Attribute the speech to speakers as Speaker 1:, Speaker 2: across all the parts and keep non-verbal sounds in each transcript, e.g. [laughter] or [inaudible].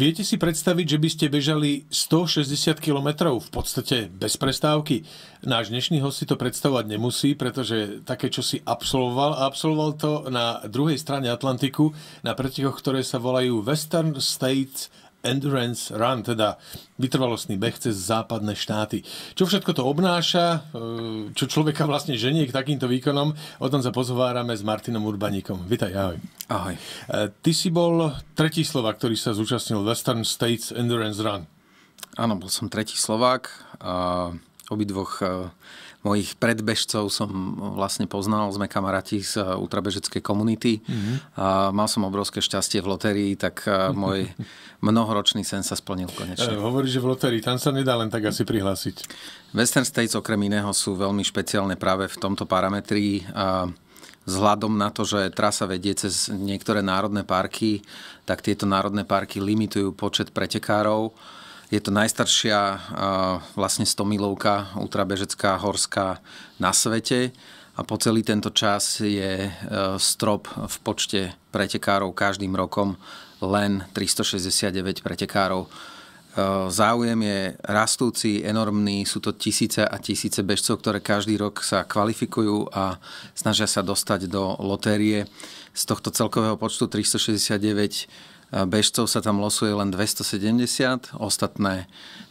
Speaker 1: Viete si predstaviť, že by ste bežali 160 km v podstate bez prestávky? Náš dnešný host si to predstavovať nemusí, pretože také, čo si absolvoval, a absolvoval to na druhej strane Atlantiku, na pretekoch, ktoré sa volajú Western States Endurance Run, teda vytrvalostný beh cez západné štáty. Čo všetko to obnáša, e, čo človeka vlastne ženie k takýmto výkonom, o tom sa pozhovárame s Martinom Urbaníkom. Vitaj, ahoj. Ahoj. E, ty si bol tretí Slovak, ktorý sa zúčastnil Western States Endurance Run. Áno, bol som tretí Slovák. obidvoch e, mojich predbežcov som
Speaker 2: vlastne poznal, sme kamaráti z eh, ultrabežeckej komunity. Mm-hmm. A mal som obrovské šťastie v lotérii, tak eh, môj [laughs] mnohoročný sen sa splnil konečne. E,
Speaker 1: hovorí, že v lotérii, tam sa nedá
Speaker 2: len tak asi prihlásiť. Western States okrem iného sú veľmi špeciálne práve v tomto parametri vzhľadom na to, že trasa vedie cez niektoré národné parky, tak tieto národné parky limitujú počet pretekárov. Je to najstaršia vlastne 100 milovka ultrabežecká horská na svete a po celý tento čas je e, strop v počte pretekárov každým rokom len 369 pretekárov. E, záujem je rastúci, enormný, sú to tisíce a tisíce bežcov, ktoré každý rok sa kvalifikujú a snažia sa dostať do lotérie. Z tohto celkového počtu 369 bežcov sa tam losuje len 270, ostatné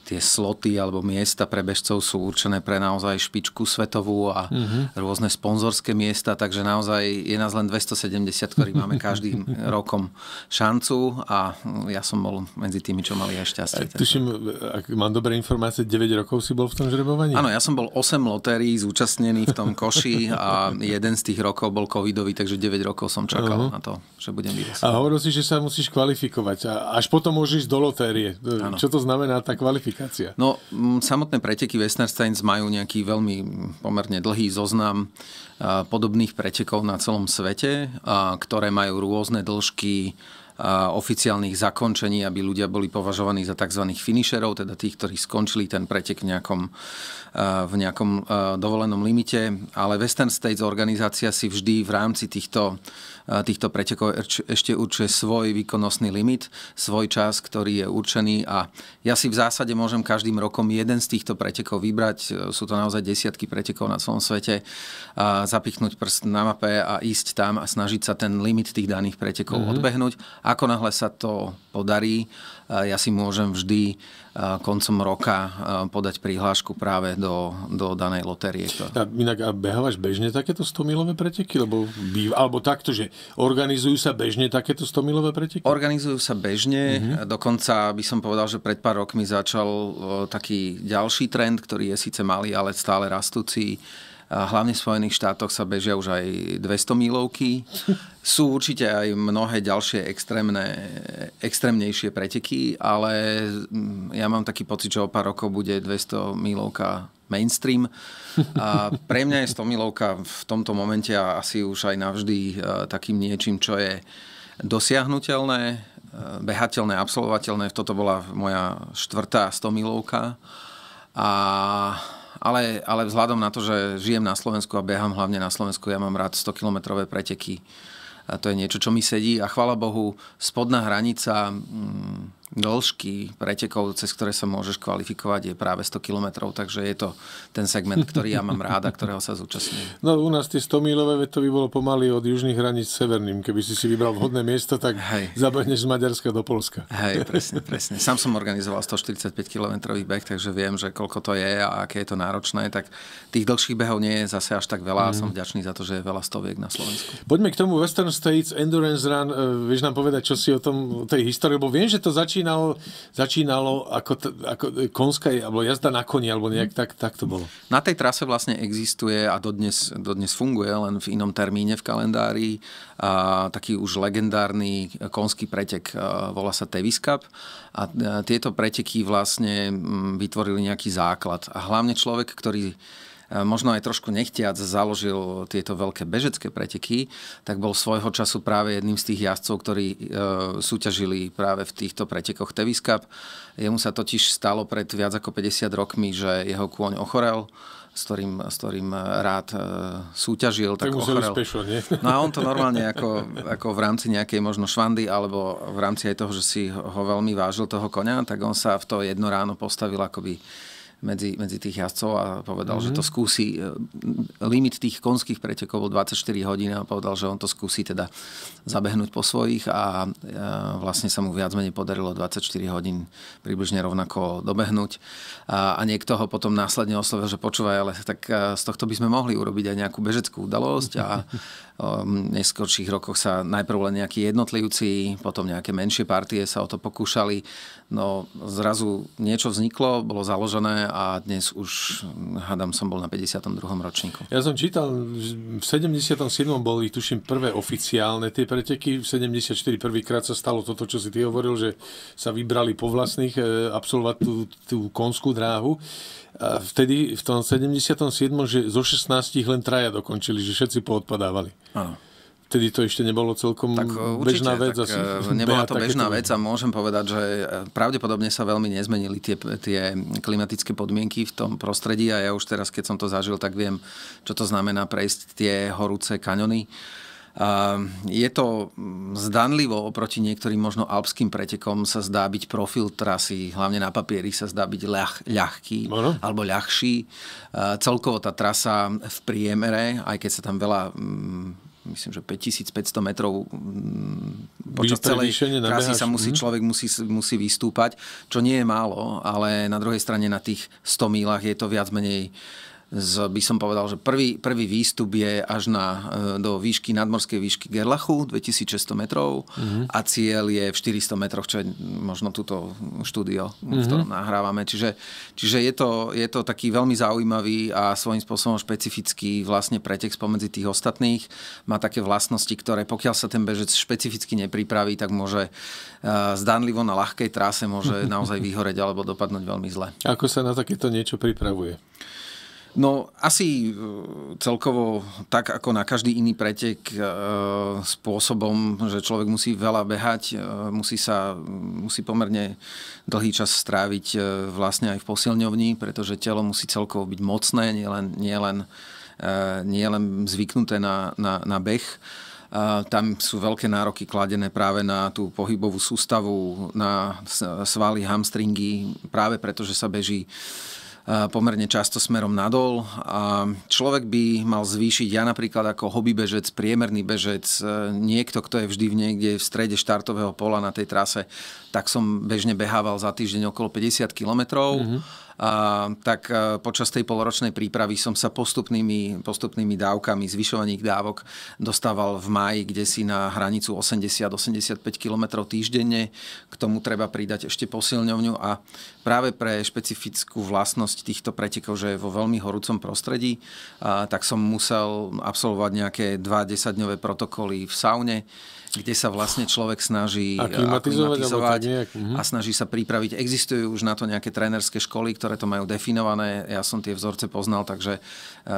Speaker 2: tie sloty alebo miesta pre bežcov sú určené pre naozaj špičku svetovú a uh-huh. rôzne sponzorské miesta, takže naozaj je nás len 270, ktorý máme [laughs] každým rokom šancu a ja som bol medzi tými, čo mali aj šťastie. Aj, tuším,
Speaker 1: ak mám dobré informácie, 9 rokov si bol v tom žrebovaní? Áno, ja
Speaker 2: som bol 8 lotérií zúčastnený v tom koši a jeden z tých rokov bol covidový, takže 9 rokov som čakal uh-huh. na to, že budem vyrosť.
Speaker 1: A hovoril si, že sa musíš kvalifikovať a až potom môžeš ísť do lotérie. Ano. Čo to znamená tá kvalifikácia? kvalifikácia?
Speaker 2: No, samotné preteky Westernsteins majú nejaký veľmi pomerne dlhý zoznam podobných pretekov na celom svete, ktoré majú rôzne dĺžky oficiálnych zakončení, aby ľudia boli považovaní za tzv. finišerov, teda tých, ktorí skončili ten pretek v nejakom, v nejakom dovolenom limite. Ale Western States organizácia si vždy v rámci týchto týchto pretekov ešte určuje svoj výkonnostný limit, svoj čas, ktorý je určený a ja si v zásade môžem každým rokom jeden z týchto pretekov vybrať. E, sú to naozaj desiatky pretekov na celom svete. A zapichnúť prst na mape a ísť tam a snažiť sa ten limit tých daných pretekov mm-hmm. odbehnúť. Ako náhle sa to podarí, Eh, ja si môžem vždy eh, koncom roka eh,
Speaker 1: podať prihlášku práve do, do danej lotérie. A inak a behávaš bežne takéto 100-milové preteky? Lebo býva, alebo takto, že organizujú sa bežne takéto 100-milové preteky?
Speaker 2: Organizujú sa bežne. Uh-huh. Dokonca by som povedal, že pred pár rokmi začal taký ďalší trend, ktorý je síce malý, ale stále rastúci hlavne v Spojených štátoch sa bežia už aj 200 milovky. Sú určite aj mnohé ďalšie extrémne, extrémnejšie preteky, ale mm, ja mám taký pocit, že o pár rokov bude 200 milovka mainstream. A pre mňa je 100 milovka v tomto momente asi už aj navždy e, takým niečím, čo je dosiahnutelné, e, behateľné, absolvovateľné. Toto bola moja štvrtá 100 milovka. A ale, ale vzhľadom na to, že žijem na Slovensku a behám hlavne na Slovensku, ja mám rád 100-kilometrové preteky. A to je niečo, čo mi sedí a chvála Bohu, spodná hranica... Mm, dĺžky pretekov, cez ktoré sa môžeš kvalifikovať, je práve 100 km, takže je to ten segment, ktorý ja mám rád a ktorého sa zúčastňujem. [laughs]
Speaker 1: No u nás tie 100 milové, to by bolo pomaly od južných hraníc severným. Keby si si vybral vhodné miesto, tak Hej. zabehneš z Maďarska do Polska.
Speaker 2: Hej, [laughs] presne, presne. Sám som organizoval 145 km beh, takže viem, že koľko to je a aké je to náročné. Tak tých dlhších behov nie je zase až tak veľa mm. a som mhm. vďačný za to, že je veľa stoviek na Slovensku.
Speaker 1: Poďme k tomu Western States Endurance Run. E, vieš nám povedať, čo si o tom o tej histórii, lebo viem, že to začína začínalo, začínalo ako, t- ako konská, alebo jazda na koni, alebo nejak tak, tak to bolo.
Speaker 2: Na tej trase vlastne existuje a dodnes, dodnes funguje, len v inom termíne v kalendári, a taký už legendárny konský pretek, volá sa Tevis Cup. A tieto preteky vlastne mm, vytvorili nejaký základ. A hlavne človek, ktorý E, možno aj trošku nechtiac založil tieto veľké bežecké preteky, tak bol svojho času práve jedným z tých jazdcov, ktorí e, súťažili práve v týchto pretekoch Tevis Cup. Jemu sa totiž stalo pred viac ako 50 rokmi, že jeho kôň ochorel s ktorým, s ktorým e, rád e, súťažil, tak, tak ochorel. Spešo,
Speaker 1: nie? No a on to normálne
Speaker 2: ako, ako v rámci nejakej možno švandy, alebo v rámci aj toho, že si ho veľmi vážil toho konia, tak on sa v to jedno ráno postavil akoby medzi, medzi tých jazdcov a povedal, mm-hmm. že to mhm. skúsi, e, limit tých konských pretekov bol 24 hodín a povedal, že on to skúsi teda zabehnúť po svojich a e, vlastne sa mu viac menej podarilo 24 hodín približne rovnako dobehnúť a, a niekto ho potom následne oslovil, že počúvaj, ale tak e, z tohto by sme mohli urobiť aj nejakú bežeckú udalosť a [laughs] v neskôrších rokoch sa najprv len nejakí jednotlivci, potom nejaké menšie partie sa o to pokúšali, no zrazu niečo vzniklo, bolo založené a dnes už, hm, hádam, som bol na 52. ročníku.
Speaker 1: Ja som čítal, v 77. boli, tuším, prvé oficiálne tie preteky, v 74. prvýkrát sa stalo toto, čo si ty hovoril, že sa vybrali po vlastných e, absolvovať tú, tú konskú dráhu. A e, vtedy, v tom 77. že zo 16 len traja dokončili, že všetci poodpadávali. Áno vtedy to ešte nebolo celkom tak, e, určite, bežná vec. Tak, asi, e, [laughs] nebola to bežná vec
Speaker 2: a môžem povedať, že e, pravdepodobne sa veľmi nezmenili tie, tie klimatické podmienky v tom prostredí a ja už teraz, keď som to zažil, tak viem, čo to znamená prejsť tie horúce kaňony. Je to zdanlivo oproti niektorým možno alpským pretekom sa zdá byť profil trasy, hlavne na papieri sa zdá byť ľah, ľahký Aha. alebo ľahší. Celkovo tá trasa v priemere, aj keď sa tam veľa myslím, že 5500 metrov mm, počas celej trasy sa musí, mhm. človek musí, musí vystúpať, čo nie je málo, ale na druhej strane na tých 100 mílach je to viac menej z, by som povedal, že prvý, prvý výstup je až na, e, do výšky, nadmorskej výšky Gerlachu, 2600 metrov uh-huh. a cieľ je v 400 metroch, čo je možno túto štúdio, uh-huh. v mhm. ktorom nahrávame. Čiže, čiže je, to, je to taký veľmi zaujímavý a svojím spôsobom špecifický vlastne pretek spomedzi tých ostatných. Má také vlastnosti, ktoré pokiaľ sa ten bežec špecificky nepripraví, tak môže uh, zdanlivo na ľahkej trase môže [laughs] naozaj vyhoreť alebo dopadnúť veľmi zle.
Speaker 1: Ako sa na takéto niečo pripravuje? No asi e, celkovo tak
Speaker 2: ako na každý iný pretek e, spôsobom, že človek musí veľa behať, e, musí sa musí pomerne dlhý čas stráviť vlastne aj v posilňovni, pretože telo musí celkovo byť mocné, nielen nie len, nie len zvyknuté na, na, na beh. Tam sú veľké nároky kladené práve na tú pohybovú sústavu, na svaly, hamstringy, práve preto, že sa beží pomerne často smerom nadol a človek by mal zvýšiť, ja napríklad ako bežec, priemerný bežec, e, niekto, kto je vždy v niekde v strede štartového pola na tej trase, tak som bežne behával za týždeň okolo 50 kilometrov. Mm-hmm Ehm, tak e, počas tej poloročnej prípravy som sa postupnými, postupnými dávkami zvyšovaných dávok dostával v maji, kde si na hranicu 80-85 km týždenne. K tomu treba pridať ešte posilňovňu a práve pre špecifickú vlastnosť týchto pretekov, že je vo veľmi horúcom prostredí, e, tak som musel absolvovať nejaké 2-10-dňové protokoly v saune, kde sa vlastne človek snaží aklimatizovať, aklimatizovať mhm. a snaží sa pripraviť. Existujú už na to nejaké trénerské školy, ktoré ktoré to majú definované. Ja som tie vzorce poznal, takže e,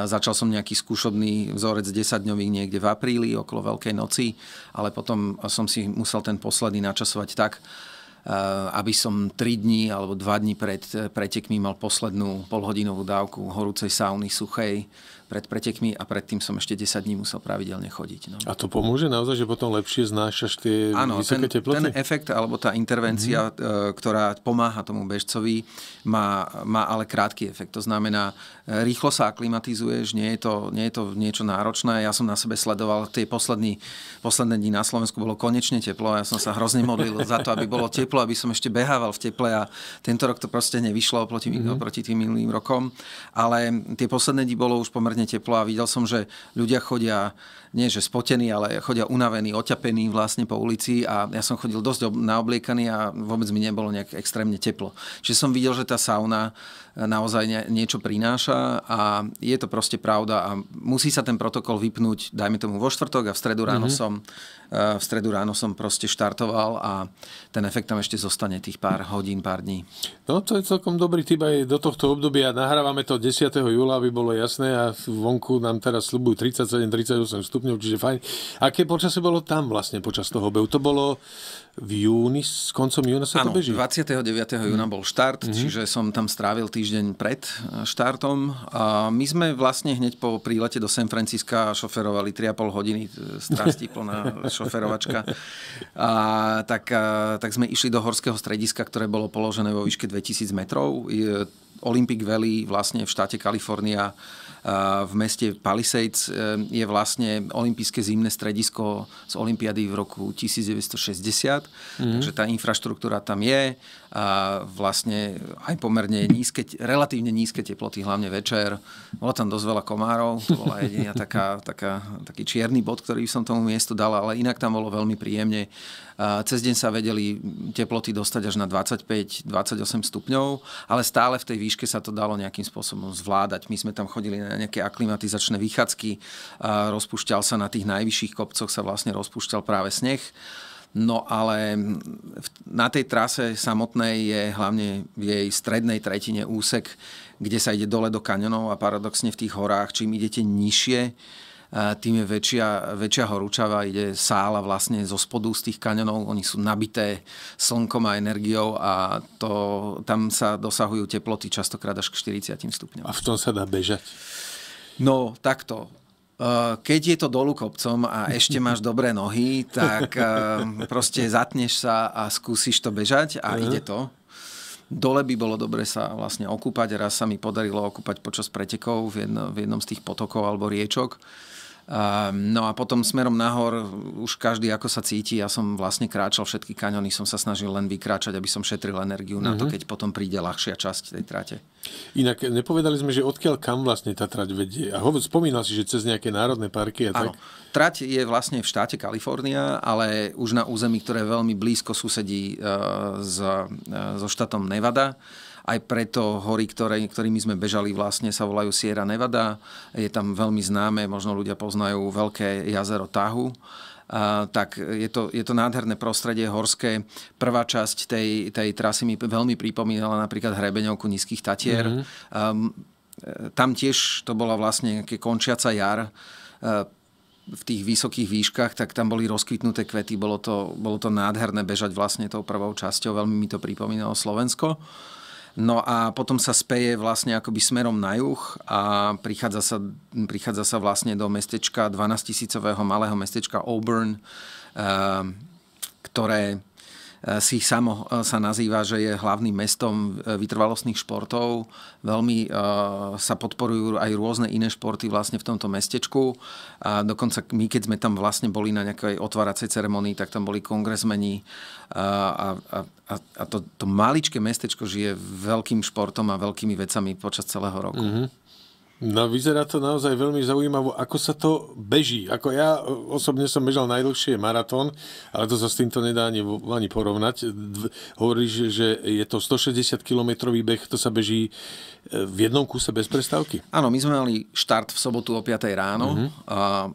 Speaker 2: začal som nejaký skúšobný vzorec 10-dňový niekde v apríli, okolo Veľkej noci, ale potom som si musel ten posledný načasovať tak, e, aby som 3 dní alebo 2 dní pred pretekmi mal poslednú polhodinovú dávku horúcej sauny suchej pred pretekmi a predtým som ešte 10 dní musel pravidelne chodiť. No. A to pomôže
Speaker 1: naozaj, že potom lepšie znášaš tie ano, vysoké ten, teploty? ten
Speaker 2: efekt alebo tá intervencia, mm-hmm. ktorá pomáha tomu bežcovi, má, má ale krátky efekt. To znamená, e, rýchlo sa aklimatizuješ, nie je to, nie je to niečo náročné. Ja som na sebe sledoval tie posledný, posledné dni na Slovensku, bolo konečne teplo a ja som sa hrozne modlil za to, aby bolo teplo, aby som ešte behával v teple a tento rok to proste nevyšlo oproti, mm-hmm. oproti tým minulým rokom. Ale tie posledné dni bolo už pomerne mimoriadne teplo a videl som, že ľudia chodia, nie že spotení, ale chodia unavení, oťapení vlastne po ulici a ja som chodil dosť naobliekaný a vôbec mi nebolo nejak extrémne teplo. Čiže som videl, že tá sauna eh, naozaj niečo prináša a je to proste pravda a musí sa ten protokol vypnúť, dajme tomu vo štvrtok a v stredu ráno mm-hmm. som eh, v stredu ráno som proste štartoval a
Speaker 1: ten efekt tam ešte zostane tých pár hodín, pár dní. No to je celkom dobrý tip aj do tohto obdobia. Nahrávame to 10. júla, aby bolo jasné a vonku nám teraz slubujú 37-38 stupňov, čiže fajn. Aké počasie bolo tam vlastne počas toho behu? To bolo v júni, s koncom júna sa ano, to beží? 29. júna bol štart, mm-hmm. čiže som tam strávil týždeň
Speaker 2: pred eh, štartom. A my sme vlastne hneď po prílete do San Francisca šoferovali 3,5 hodiny, strasti eh, [laughs] plná šoferovačka. A, tak, a, eh, tak sme išli do horského strediska, ktoré bolo položené vo výške 2000 metrov. Olympic Valley vlastne v štáte Kalifornia v meste Palisades e, je vlastne olympijské zimné stredisko z Olympiady v roku 1960, mm. takže tá infraštruktúra tam je, a vlastne aj pomerne nízke, relatívne nízke teploty, hlavne večer. Bolo tam dosť veľa komárov, to bola jediná taká, taká, taký čierny bod, ktorý som tomu miestu dal, ale inak tam bolo veľmi príjemne. A cez deň sa vedeli teploty dostať až na 25-28 stupňov, ale stále v tej výške sa to dalo nejakým spôsobom zvládať. My sme tam chodili na nejaké aklimatizačné výchádzky. rozpúšťal sa na tých najvyšších kopcoch, sa vlastne rozpúšťal práve sneh. No ale na tej trase samotnej je hlavne v jej strednej tretine úsek, kde sa ide dole do kanionov a paradoxne v tých horách, čím idete nižšie, eh, tým je väčšia, väčšia horúčava, ide sála vlastne zo spodu z tých kanionov, oni sú nabité slnkom a energiou a to, tam sa dosahujú teploty častokrát až
Speaker 1: k 40 stupňom. A v tom sa dá bežať?
Speaker 2: No, takto keď je to dolu kopcom a ešte máš dobré nohy, tak proste zatneš sa a skúsiš to bežať a uh-huh. ide to. Dole by bolo dobre sa vlastne okúpať. Raz sa mi podarilo okúpať počas pretekov v, jedno, v jednom z tých potokov alebo riečok. Ehm, no a potom smerom nahor už každý ako sa cíti. Ja som vlastne kráčal všetky kaňony, som sa snažil len vykráčať, aby som šetril energiu mm-hmm. na to, mhm. keď potom príde ľahšia časť tej trate.
Speaker 1: Inak e, nepovedali sme, že odkiaľ kam vlastne tá trať vedie. A hovor, spomínal si, že cez nejaké národné parky a Áno. Trať je vlastne v štáte Kalifornia, ale už na území, ktoré veľmi blízko
Speaker 2: susedí e, s, e, so štátom Nevada. Aj preto hory, ktoré, ktorými sme bežali vlastne sa volajú Sierra Nevada. Je tam veľmi známe, možno ľudia poznajú veľké jazero Tahu. Uh, tak je to, je to nádherné prostredie horské. Prvá časť tej, tej trasy mi veľmi pripomínala napríklad hrebeňovku Nízkych Tatier. Mm-hmm. Um, tam tiež to bola vlastne nejaké končiaca jar v tých vysokých výškach, tak tam boli rozkvitnuté kvety, bolo to, bolo to nádherné bežať vlastne tou prvou časťou, veľmi mi to pripomínalo Slovensko. Uh, No a potom sa speje vlastne akoby smerom na juh a prichádza sa, prichádza sa vlastne do mestečka, 12 tisícového malého mestečka Auburn, eh, ktoré E, si samo e, sa nazýva, že je hlavným mestom e, vytrvalostných športov. Veľmi sa podporujú aj rôzne iné športy vlastne v tomto mestečku. A dokonca my, keď sme tam vlastne boli na nejakej otváracej ceremonii, tak tam boli kongresmeni a, a, a, a to, to maličké mestečko žije veľkým športom a veľkými vecami
Speaker 1: počas celého roku. Mm-hmm. No vyzerá to naozaj veľmi zaujímavo, ako sa to beží. Ako ja osobne som bežal najdlhšie maratón, ale to sa s týmto nedá ani, ani porovnať. Hovoríš, že je to 160 kilometrový beh, to sa beží e, v jednom kuse bez prestávky. Áno, my sme mali štart v sobotu o 5 ráno. Uh-huh. A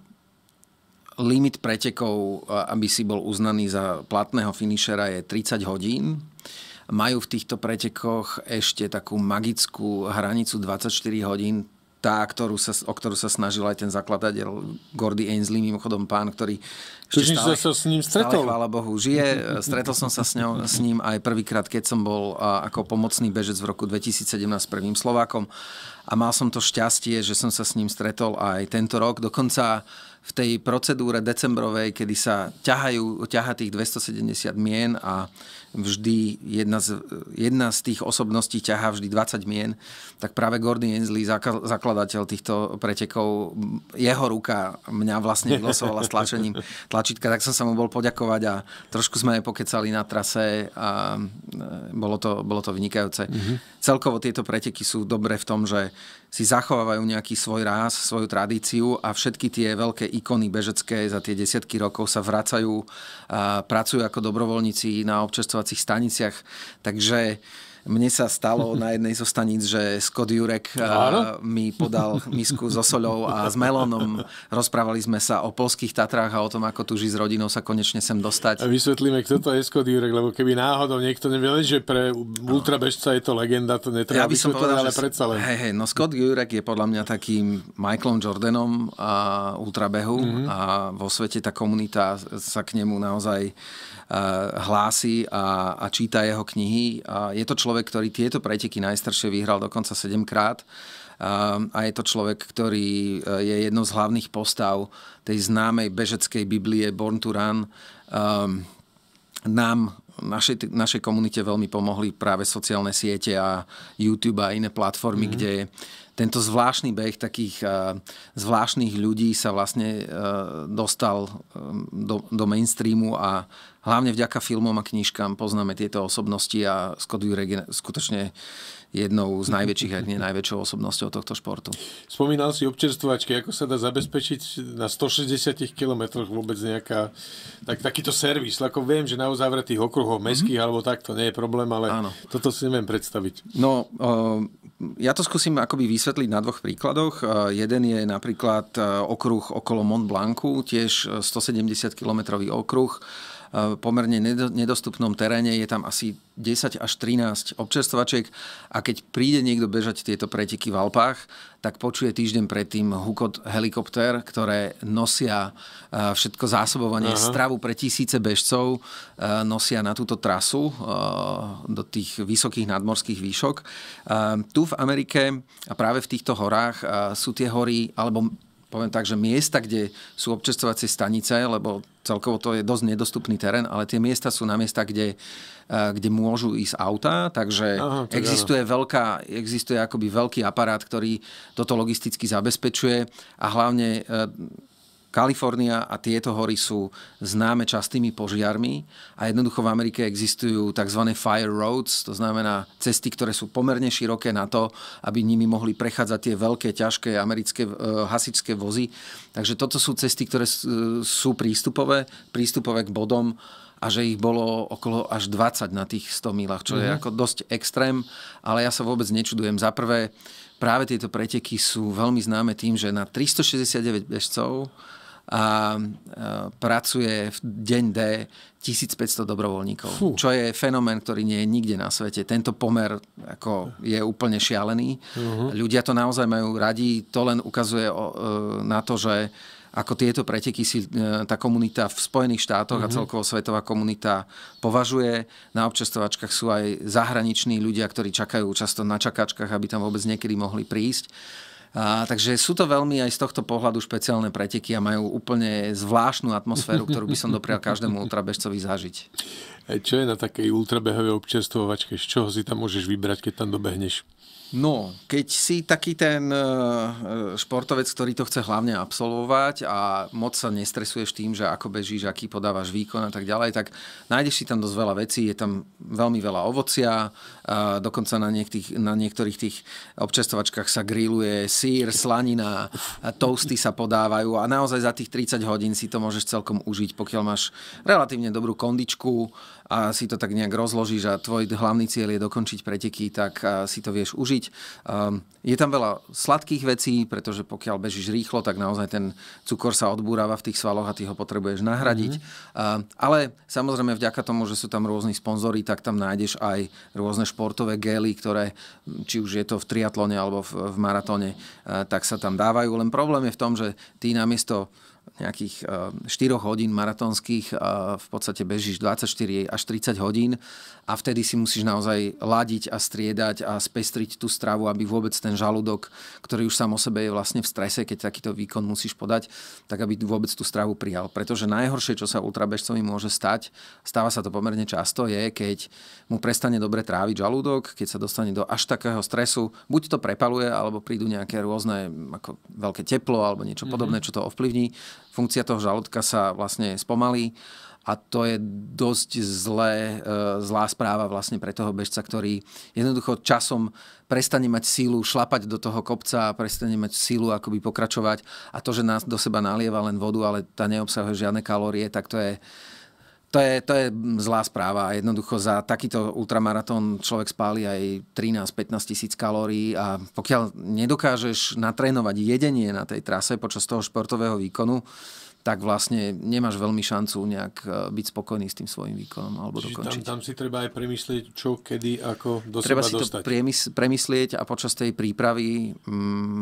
Speaker 2: limit pretekov, aby si bol uznaný za platného finišera je 30 hodín majú v týchto pretekoch ešte takú magickú hranicu 24 hodín, tá, ktorú sa, o ktorú sa snažil aj ten zakladateľ Gordy Ainsley, mimochodom pán, ktorý ešte stále, sa s ním stretol. Stále, chvála Bohu, žije. [laughs] Stretol som sa s, ňou, s ním aj prvýkrát, keď som bol ako pomocný bežec v roku 2017 prvým Slovákom a mal som to šťastie, že som sa s ním stretol aj tento rok. Dokonca v tej procedúre decembrovej, kedy sa ťahajú, ťaha tých 270 mien a vždy jedna z, jedna z tých osobností ťahá vždy 20 mien, tak práve Gordon Jensley, zakladateľ týchto pretekov, jeho ruka mňa vlastne vylosovala s tlačením tlačítka, tak som sa mu bol poďakovať a trošku sme aj pokecali na trase a e, bolo to, bolo to vynikajúce. Mm-hmm. Celkovo tieto preteky sú dobré v tom, že si zachovávajú nejaký svoj ráz, svoju tradíciu a všetky tie veľké ikony bežecké za tie desiatky rokov sa vracajú, a pracujú ako dobrovoľníci na občerstvovacích staniciach. Takže mne sa stalo [laughs] na jednej zo staníc, že Scott Jurek Áno. Eh, mi podal misku so soľou a s melónom. Rozprávali sme sa o polských Tatrách a o tom, ako tu žiť s rodinou sa konečne sem dostať. A
Speaker 1: vysvetlíme, kto to je Scott Jurek, lebo keby náhodou niekto nevie, že pre ultrabežca je to legenda, to netreba ja by som povedal, ale že... predsa
Speaker 2: len. Hej, hej, no Scott Jurek je podľa mňa takým Michaelom Jordanom a ultrabehu mm-hmm. a vo svete tá komunita sa k nemu naozaj Eh, hlási a, a číta jeho knihy. A je to človek, ktorý tieto preteky najstaršie vyhral dokonca 7 krát ehm, a je to človek, ktorý eh, je jednou z hlavných postav tej známej bežeckej Biblie Born to Run. Ehm, nám, našej, našej komunite veľmi pomohli práve sociálne siete a YouTube a iné platformy, mm. kde tento zvláštny beh takých eh, zvláštnych ľudí sa vlastne dostal ehm, do, do mainstreamu a hlavne vďaka filmom a knižkám poznáme tieto osobnosti a Scott Jurek je skutočne jednou z najväčších, ak nie najväčšou osobnosťou tohto športu.
Speaker 1: Spomínal si občerstvovačky, ako sa dá zabezpečiť na 160 km vôbec nejaká, tak, takýto servis, ako viem, že na uzavretých okruhoch mestských mm-hmm. alebo tak, to nie je problém, ale Áno. toto si neviem predstaviť.
Speaker 2: No, ja to skúsim akoby vysvetliť na dvoch príkladoch. E, jeden je napríklad e, okruh okolo Mont Blancu, tiež 170 e, kilometrový okruh pomerne nedostupnom teréne. Je tam asi 10 až 13 občerstvačiek a keď príde niekto bežať tieto preteky v Alpách, tak počuje týždeň predtým hukot helikopter, ktoré nosia e, všetko zásobovanie, Aha. stravu pre tisíce bežcov, e, nosia na túto trasu e, do tých vysokých nadmorských výšok. Tu v Amerike a práve v týchto horách sú tie hory, alebo poviem tak, že miesta, kde sú občerstvovacie stanice, lebo celkovo to je dosť nedostupný terén, ale tie miesta sú na miesta, kde, e, kde môžu ísť auta, takže Aha, tak existuje, áno. veľká, existuje akoby veľký aparát, ktorý toto logisticky zabezpečuje a hlavne e, Kalifornia a tieto hory sú známe častými požiarmi a jednoducho v Amerike existujú tzv. fire roads, to znamená cesty, ktoré sú pomerne široké na to, aby nimi mohli prechádzať tie veľké, ťažké americké e, hasičské vozy. Takže toto sú cesty, ktoré e, sú prístupové, prístupové k bodom a že ich bolo okolo až 20 na tých 100 milách, čo mm-hmm. je mhm. ako dosť extrém, ale ja sa vôbec nečudujem. Za prvé, práve tieto preteky sú veľmi známe tým, že na 369 bežcov a pracuje v deň D 1500 dobrovoľníkov, Fú. čo je fenomén, ktorý nie je nikde na svete. Tento pomer ako je úplne šialený. Uh-huh. Ľudia to naozaj majú radi, to len ukazuje e, na to, že ako tieto preteky si e, tá komunita v Spojených štátoch mm-hmm. a mhm. celkovo svetová komunita považuje. Na občestovačkách sú aj zahraniční ľudia, ktorí čakajú často na čakačkách, aby tam vôbec niekedy mohli prísť. A, takže sú to veľmi aj z tohto pohľadu špeciálne preteky a majú úplne
Speaker 1: zvláštnu atmosféru, ktorú by som doprial každému ultrabežcovi zažiť. Čo je na takej ultrabehovej občerstvovačke? Z čoho si tam môžeš vybrať, keď tam dobehneš?
Speaker 2: No, keď si taký ten e, e, športovec, ktorý to chce hlavne absolvovať a moc sa nestresuješ tým, že ako bežíš, aký podávaš výkon a tak ďalej, tak nájdeš si tam dosť veľa vecí, je tam veľmi veľa ovocia, e, dokonca na, niekých, na niektorých tých občestovačkách sa grilluje sír, slanina, toasty sa podávajú a naozaj za tých 30 hodín si to môžeš celkom užiť, pokiaľ máš relatívne dobrú kondičku, a si to tak nejak rozložíš a tvoj hlavný cieľ je dokončiť preteky, tak si to vieš užiť. Ehm, je tam veľa sladkých vecí, pretože pokiaľ bežíš rýchlo, tak naozaj ten cukor sa odbúrava v tých svaloch a ty ho potrebuješ nahradiť. Mm-hmm. Ale samozrejme vďaka tomu, že sú tam rôzni sponzory, tak tam nájdeš aj rôzne športové gély, ktoré či už je to v triatlone alebo v, v maratóne, e, tak sa tam dávajú. Len problém je v tom, že ty namiesto nejakých 4 e, hodín maratónskych e, v podstate bežíš 24 až 30 hodín a vtedy si musíš naozaj ladiť a striedať a spestriť tú stravu, aby vôbec ten žalúdok, ktorý už sám o sebe je vlastne v strese, keď takýto výkon musíš podať, tak aby vôbec tú stravu prijal. Pretože najhoršie, čo sa ultrabežcovi môže stať, stáva sa to pomerne často, je, keď mu prestane dobre tráviť žalúdok, keď sa dostane do až takého stresu, buď to prepaluje, alebo prídu nejaké rôzne ako veľké teplo alebo niečo mm-hmm. podobné, čo to ovplyvní. Funkcia toho žalúdka sa vlastne spomalí a to je dosť zlé, e, zlá správa vlastne pre toho bežca, ktorý jednoducho časom prestane mať sílu šlapať do toho kopca a prestane mať sílu akoby pokračovať. A to, že nás do seba nalieva len vodu, ale tá neobsahuje žiadne kalórie, tak to je, to je, to je zlá správa. Jednoducho za takýto ultramaratón človek spáli aj 13-15 tisíc kalórií a pokiaľ nedokážeš natrénovať jedenie na tej trase počas toho športového výkonu, tak vlastne nemáš veľmi šancu nejak e, byť spokojný s tým svojim výkonom alebo Čiže dokončiť.
Speaker 1: Tam, tam si treba aj premyslieť, čo, kedy, ako do treba seba si dostať. to
Speaker 2: priemys- premyslieť a počas tej prípravy m,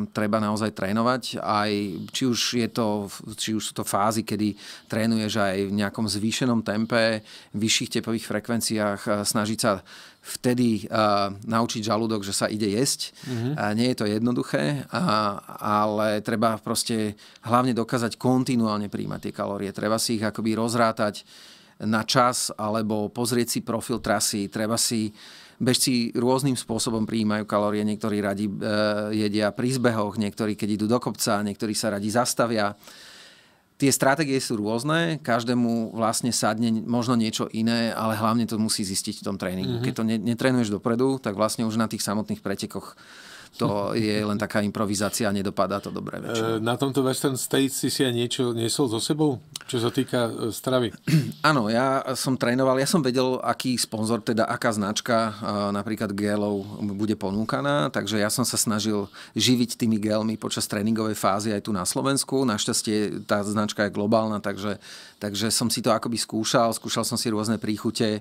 Speaker 2: mm, treba naozaj trénovať. Aj, či, už je to, či už sú to fázy, kedy trénuješ aj v nejakom zvýšenom tempe, vyšších tepových frekvenciách, e, snažiť sa vtedy uh, naučiť žalúdok, že sa ide jesť. Uh-huh. Uh, nie je to jednoduché, a, ale treba proste hlavne dokázať kontinuálne príjmať tie kalórie. Treba si ich akoby rozrátať na čas alebo pozrieť si profil trasy. Treba si bežci rôznym spôsobom prijímajú kalórie. Niektorí radi e, jedia pri zbehoch, niektorí keď idú do kopca, niektorí sa radi zastavia. Tie stratégie sú rôzne, každému vlastne sadne možno niečo iné, ale hlavne to musí zistiť v tom tréningu. Mm-hmm. Keď to ne- netrénuješ dopredu, tak vlastne už na tých samotných pretekoch to je len taká improvizácia a nedopadá to dobre večer.
Speaker 1: E, na tomto Western States si si aj niečo nesol so sebou, čo sa týka e, stravy? [clears throat] Áno, ja som trénoval, ja som vedel,
Speaker 2: aký sponzor, teda aká značka e, napríklad gelov bude ponúkaná, takže ja som sa snažil živiť tými gelmi počas tréningovej fázy aj tu na Slovensku. Našťastie tá značka je globálna, takže Takže som si to akoby skúšal, skúšal som si rôzne príchute, e,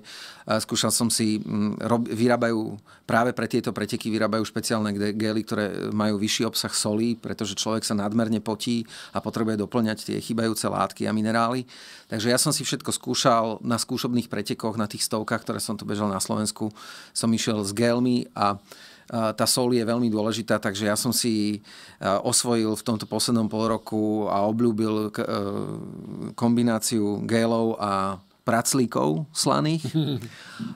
Speaker 2: skúšal som si, mm, rob, vyrábajú práve pre tieto preteky vyrábajú špeciálne gely, ktoré majú vyšší obsah soli, pretože človek sa nadmerne potí a potrebuje doplňať tie chybajúce látky a minerály. Takže ja som si všetko skúšal na skúšobných pretekoch, na tých stovkách, ktoré som tu bežal na Slovensku, som išiel s gelmi a tá sol je veľmi dôležitá, takže ja som si osvojil v tomto poslednom pol roku a obľúbil e, kombináciu gelov a praclíkov slaných. [laughs]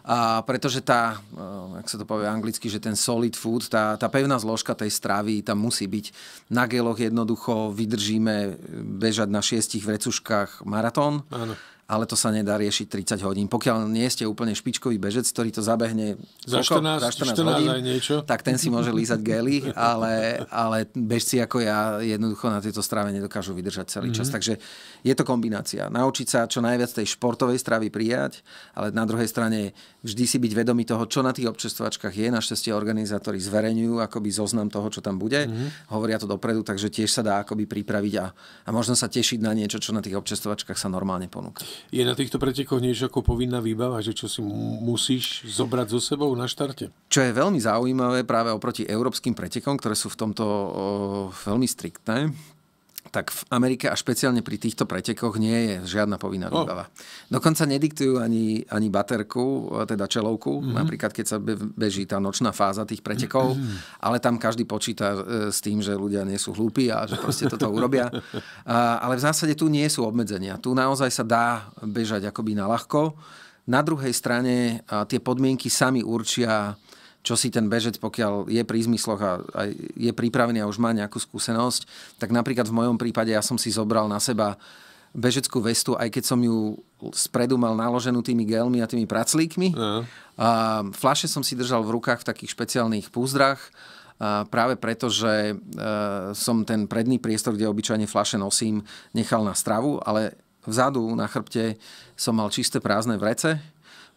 Speaker 2: A pretože tá, e, ak sa to povie anglicky, že ten solid food, tá, tá pevná zložka tej stravy tam musí byť. Na geloch jednoducho vydržíme bežať na šiestich vrecuškách maratón. Áno ale to sa nedá riešiť 30 hodín. Pokiaľ nie ste úplne špičkový bežec, ktorý to zabehne za 14, za 14, 14 hodín,
Speaker 1: niečo. tak ten si môže lízať gely, [laughs]
Speaker 2: ale, ale bežci ako ja jednoducho na tieto strave nedokážu vydržať celý mm-hmm. čas. Mhm. Takže je to kombinácia. Naučiť sa čo najviac tej športovej stravy prijať, ale na druhej strane vždy si byť vedomý toho, čo na tých občerstvačkách je. Našťastie organizátori zverejňujú akoby zoznam toho, čo tam bude. Mm-hmm. Hovoria to dopredu, takže tiež sa dá akoby pripraviť a, a možno sa tešiť na niečo, čo na tých občerstvačkách sa normálne ponúka.
Speaker 1: Je na týchto pretekoch niečo ako povinná výbava, že čo si musíš zobrať so sebou na štarte?
Speaker 2: Čo je veľmi zaujímavé práve oproti európskym pretekom, ktoré sú v tomto o, veľmi striktné, tak v Amerike a špeciálne pri týchto pretekoch nie je žiadna povinná výbava. Oh. Dokonca nediktujú ani, ani baterku, e, teda čelovku, mm-hmm. napríklad keď sa beží tá nočná fáza tých pretekov, mm-hmm. ale tam každý počíta e, s tým, že ľudia nie sú hlúpi a že proste toto [laughs] urobia. A, ale v zásade tu nie sú obmedzenia. Tu naozaj sa dá bežať akoby na ľahko. Na druhej strane tie podmienky sami určia čo si ten bežec, pokiaľ je pri zmysloch a, a je pripravený a už má nejakú skúsenosť, tak napríklad v mojom prípade ja som si zobral na seba bežeckú vestu, aj keď som ju spredu mal naloženú tými gelmi a tými praclíkmi. Uh-huh. A flaše som si držal v rukách v takých špeciálnych púzdrach, a práve preto, že e, som ten predný priestor, kde obyčajne flaše nosím, nechal na stravu, ale vzadu na chrbte som mal čisté prázdne vrece,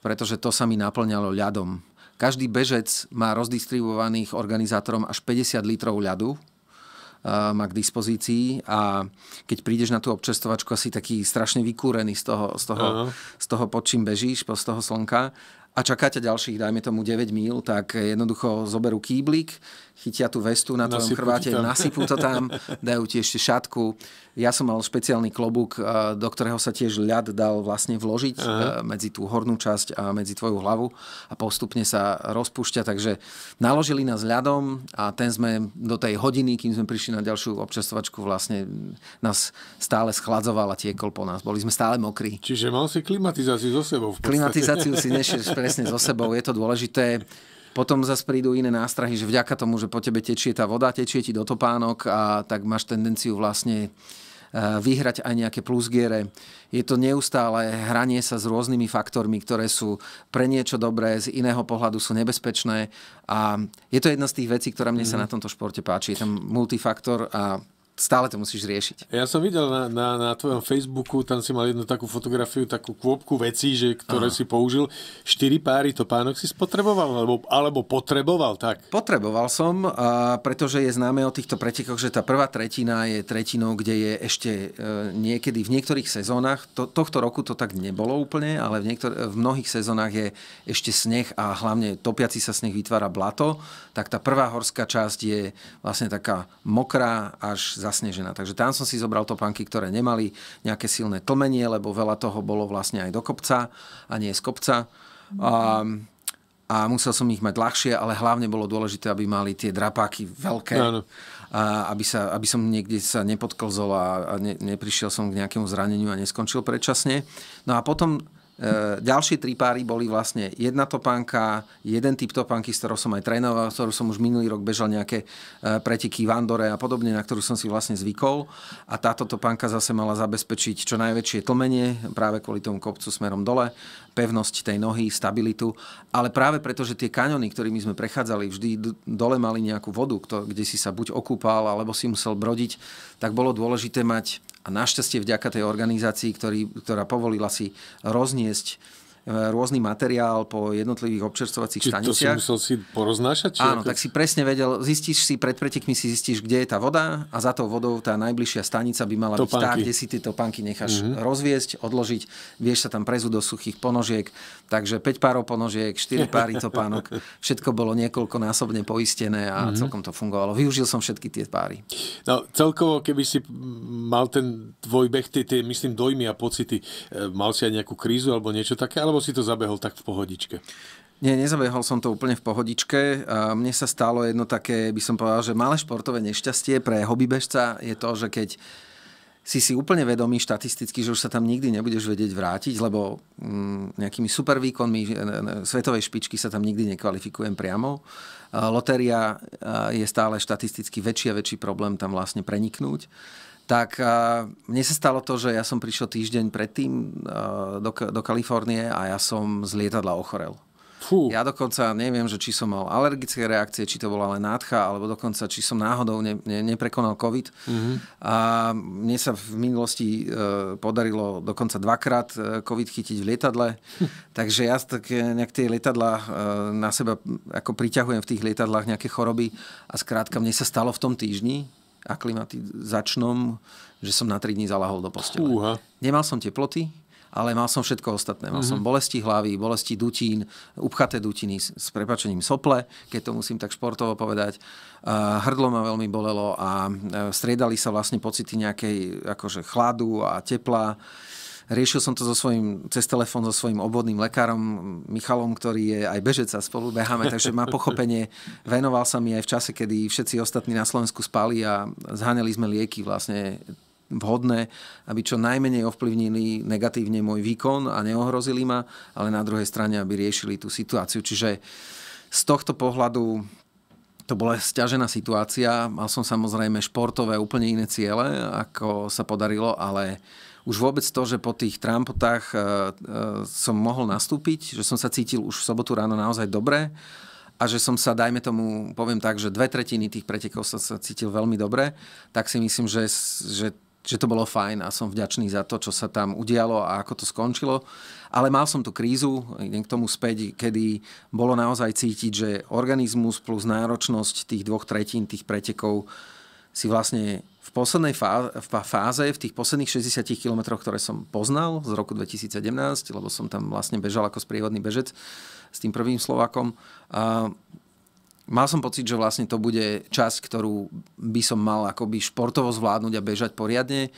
Speaker 2: pretože to sa mi naplňalo ľadom. Každý bežec má rozdistribuovaných organizátorom až 50 litrov ľadu, eh, má k dispozícii a keď prídeš na tú občerstovačku, asi taký strašne vykúrený z toho, z toho, z toho pod čím bežíš, z toho slnka a čaká ťa ďalších, dajme tomu 9 mil, tak jednoducho zoberú kýblik, chytia tú vestu na tvojom krváte, nasypú to tam, [laughs] dajú ti ešte šatku, ja som mal špeciálny klobúk, eh, do ktorého sa tiež ľad dal vlastne vložiť Aha. Eh, medzi tú hornú časť a medzi tvoju hlavu a postupne sa rozpúšťa. Takže naložili nás ľadom a ten sme do tej hodiny, kým sme prišli na ďalšiu občasovačku, vlastne nás stále schladzovala tiekol po nás. Boli sme stále mokrí.
Speaker 1: Čiže mal si klimatizáciu so sebou. V klimatizáciu si [laughs] nešiel presne so sebou,
Speaker 2: je to dôležité. Potom zase prídu iné nástrahy, že vďaka tomu, že po tebe tečie tá voda, tečie ti do topánok a tak máš tendenciu vlastne e, vyhrať aj nejaké plusgiere. Je to neustále hranie sa s rôznymi faktormi, ktoré sú pre niečo dobré, z iného pohľadu sú nebezpečné a je to jedna z tých vecí, ktorá mne mm. sa mhm. na tomto športe páči. Je tam multifaktor a stále to musíš riešiť.
Speaker 1: Ja som videl na, na, na tvojom Facebooku, tam si mal jednu takú fotografiu, takú kôpku vecí, že, ktoré Aha. si použil. Štyri páry to pánok si spotreboval, alebo, alebo potreboval, tak? Potreboval som, a
Speaker 2: pretože je známe o týchto pretekoch, že tá prvá tretina je tretinou, kde je ešte e, niekedy v niektorých sezónach, to, tohto roku to tak nebolo úplne, ale v, niektor- v mnohých sezónach je ešte sneh a hlavne topiaci sa sneh vytvára blato, tak tá prvá horská časť je vlastne taká mokrá až zasnežená. Takže tam som si zobral topánky, ktoré nemali nejaké silné tlmenie, lebo veľa toho bolo vlastne aj do kopca a nie z kopca. A, a musel som ich mať ľahšie, ale hlavne bolo dôležité, aby mali tie drapáky veľké. no. A aby, sa, aby som niekde sa nepodklzol a, a ne, neprišiel som k nejakému zraneniu a neskončil predčasne. No a potom E, ďalšie tri páry boli vlastne jedna topánka, jeden typ topánky, s ktorou som aj trénoval, s ktorou som už minulý rok bežal nejaké e, preteky v Andore a podobne, na ktorú som si vlastne zvykol. A táto topánka zase mala zabezpečiť čo najväčšie tlmenie práve kvôli tomu kopcu smerom dole, pevnosť tej nohy, stabilitu. Ale práve preto, že tie kaňony, ktorými sme prechádzali, vždy dole mali nejakú vodu, kde si sa buď okúpal, alebo si musel brodiť, tak bolo dôležité mať a našťastie vďaka tej organizácii, ktorý, ktorá povolila si roznie neste E, rôzny materiál po jednotlivých občerstvovacích Čiže staniciach. to si musel
Speaker 1: si poroznášať? Či Áno, ako... tak
Speaker 2: si presne vedel, zistíš si, pred pretekmi si zistíš, kde je tá voda a za tou vodou tá najbližšia stanica by mala topánky. byť tá, kde si tie topánky necháš mm-hmm. rozviesť, odložiť, vieš sa tam prezu do suchých ponožiek, takže 5 párov ponožiek, 4 páry topánok, [laughs] všetko bolo niekoľkonásobne poistené a mm-hmm. celkom to fungovalo. Využil som všetky tie páry.
Speaker 1: No, celkovo, keby si mal ten tvoj beh, tie, tie myslím, dojmy a pocity, e, mal si aj nejakú krízu alebo niečo také, ale alebo si to zabehol tak v pohodičke?
Speaker 2: Nie, nezabehol som to úplne v pohodičke. Mne sa stalo jedno také, by som povedal, že malé športové nešťastie pre hobbybežca je to, že keď si si úplne vedomý štatisticky, že už sa tam nikdy nebudeš vedieť vrátiť, lebo mm, nejakými super výkonmi e, e, svetovej špičky sa tam nikdy nekvalifikujem priamo. E, lotéria je stále štatisticky väčší a väčší problém tam vlastne preniknúť tak mne sa stalo to, že ja som prišiel týždeň predtým do, do Kalifornie a ja som z lietadla ochorel. Fú. Ja dokonca neviem, že či som mal alergické reakcie, či to bola len nádcha, alebo dokonca, či som náhodou ne, ne, neprekonal COVID. Mm-hmm. A mne sa v minulosti e, podarilo dokonca dvakrát e, COVID chytiť v lietadle, [laughs] takže ja tak e, nejak tie lietadla e, na seba ako priťahujem v tých lietadlách nejaké choroby a skrátka mne sa stalo v tom týždni, aklimatizačnom, že som na 3 dní zalahol do postele. Uha. Nemal som teploty, ale mal som všetko ostatné. Mal mm-hmm. som mhm. bolesti hlavy, bolesti dutín, upchaté dutiny s prepačením sople, keď to musím tak športovo povedať. Hrdlo ma veľmi bolelo a e, striedali sa vlastne pocity nejakej akože chladu a tepla. Riešil som to so svojím, cez telefón so svojím obvodným lekárom Michalom, ktorý je aj bežec a spolu beháme, takže má pochopenie. Venoval sa mi aj v čase, kedy všetci ostatní na Slovensku spali a zhaneli sme lieky vlastne vhodné, aby čo najmenej ovplyvnili negatívne môj výkon a neohrozili ma, ale na druhej strane, aby riešili tú situáciu. Čiže z tohto pohľadu to bola stiažená situácia. Mal som samozrejme športové úplne iné ciele, ako sa podarilo, ale už vôbec to, že po tých trampotách e, e, som mohol nastúpiť, že som sa cítil už v sobotu ráno naozaj dobre a že som sa, dajme tomu, poviem tak, že dve tretiny tých pretekov som sa cítil veľmi dobre, tak si myslím, že, že že to bolo fajn a som vďačný za to, čo sa tam udialo a ako to skončilo. Ale mal som tú krízu, idem k tomu späť, kedy bolo naozaj cítiť, že organizmus plus náročnosť tých dvoch tretín tých pretekov si vlastne v poslednej fáze, v tých posledných 60 kilometroch, ktoré som poznal z roku 2017, lebo som tam vlastne bežal ako sprievodný bežec s tým prvým Slovákom, Mal som pocit, že vlastne to bude časť, ktorú by som mal akoby športovo zvládnuť a bežať poriadne.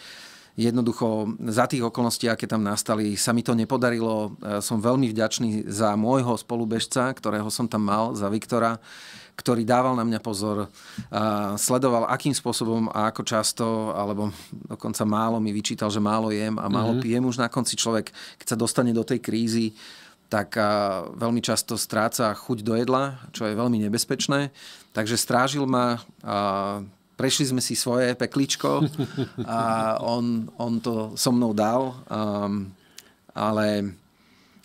Speaker 2: Jednoducho za tých okolností, aké tam nastali, sa mi to nepodarilo. E, som veľmi vďačný za môjho spolubežca, ktorého som tam mal, za Viktora, ktorý dával na mňa pozor, sledoval, akým spôsobom a ako často, alebo dokonca málo mi vyčítal, že málo jem a málo mm-hmm. pijem už na konci človek, keď sa dostane do tej krízy, tak veľmi často stráca chuť do jedla, čo je veľmi nebezpečné. Takže strážil ma, a prešli sme si svoje pekličko a on, on to so mnou dal. Um, ale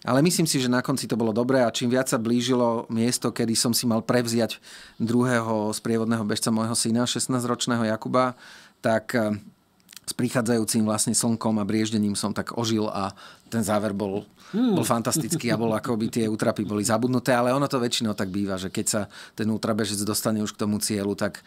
Speaker 2: ale myslím si, že na konci to bolo dobré a čím viac sa blížilo miesto, kedy som si mal prevziať druhého sprievodného bežca môjho syna, 16-ročného Jakuba, tak s prichádzajúcim vlastne slnkom a brieždením som tak ožil a ten záver bol, hmm. bol fantastický a bol by tie útrapy boli zabudnuté, ale ono to väčšinou tak býva, že keď sa ten útrabežec dostane už k tomu cieľu, tak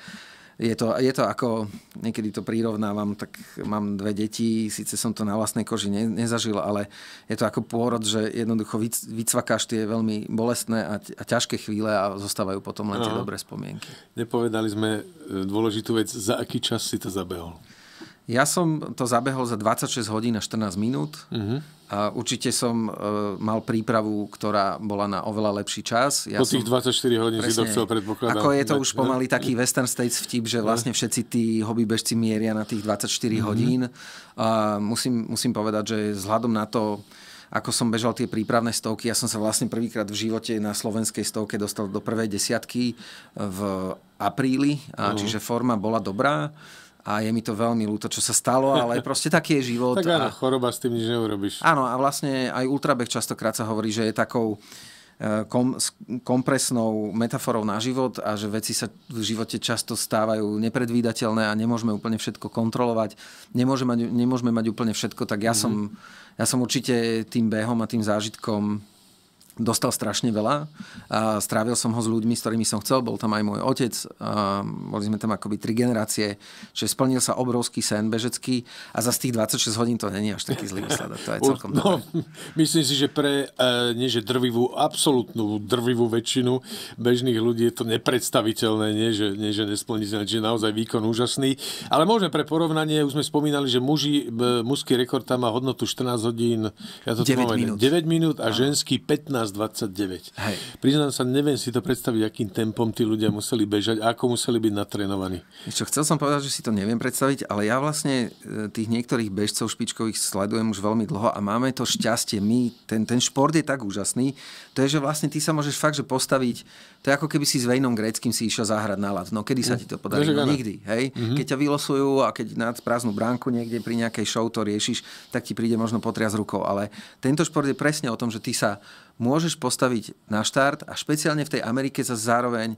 Speaker 2: je to, je to ako, niekedy to prirovnávam, tak mám dve deti, síce som to na vlastnej koži ne, nezažil, ale je to ako pôrod, že jednoducho vycvakáš tie veľmi bolestné a, a ťažké chvíle a zostávajú potom len tie Aha. dobré spomienky.
Speaker 1: Nepovedali sme e, dôležitú vec, za aký čas si to zabehol. Ja som to zabehol za 26
Speaker 2: hodín a 14 minút. Uh-huh. A určite som uh, mal prípravu, ktorá bola na oveľa lepší čas. Ja po tých 24 hodín presne, si to chcel predpokladať. Ako je to už pomaly taký Western States vtip, že vlastne všetci tí bežci mieria na tých 24 uh-huh. Mhm. hodín. A musím, musím povedať, že vzhľadom na to, ako som bežal tie prípravné stovky, ja som sa vlastne prvýkrát v živote na slovenskej stovke dostal do prvej desiatky v apríli, a uh-huh. čiže forma bola dobrá a je mi to veľmi ľúto, čo sa stalo, ale [laughs] proste taký je život. tak áno, a... choroba s tým nič neurobiš. Áno, a vlastne aj ultrabeh častokrát sa hovorí, že je takou e, kom, kompresnou metaforou na život a že veci sa v živote často stávajú nepredvídateľné a nemôžeme úplne všetko kontrolovať, nemôžeme mať, nemôžeme mať úplne všetko, tak ja, mm-hmm. som, ja som určite tým behom a tým zážitkom dostal strašne veľa. A strávil som ho s ľuďmi, s ktorými som chcel. Bol tam aj môj otec. A boli sme tam akoby tri generácie. Čiže splnil sa obrovský sen bežecký a za z tých 26 hodín to není až taký zlý výsledok. To je celkom no,
Speaker 1: [laughs] Myslím si, že pre e, nie že drvivú, absolútnu drvivú väčšinu bežných ľudí je to nepredstaviteľné. Nie, že, nie, že sa, že naozaj výkon úžasný. Ale môžeme pre porovnanie, už sme spomínali, že muži, e, mužský rekord tam má hodnotu 14 hodín, ja to 9 minút. 9 minút a, a. ženský 15 29. Hej. Priznám sa, neviem si to predstaviť, akým tempom tí ľudia museli bežať, ako museli byť natrénovaní. Čo, chcel som povedať, že si to neviem predstaviť, ale ja vlastne e, tých niektorých bežcov špičkových
Speaker 2: sledujem už veľmi dlho a máme to šťastie. My, ten, ten šport je tak úžasný, to je, že vlastne ty sa môžeš fakt, že postaviť, to je ako keby si s Vejnom Greckým si išiel zahrať na lat. No kedy sa mm. ti to podarí? No, nikdy. Hej? Mm-hmm. Keď ťa vylosujú a keď nad prázdnu bránku niekde pri nejakej show to riešiš, tak ti príde možno potriaz rukou. Ale tento šport je presne o tom, že ty sa môžeš postaviť na štart a špeciálne v tej Amerike sa zároveň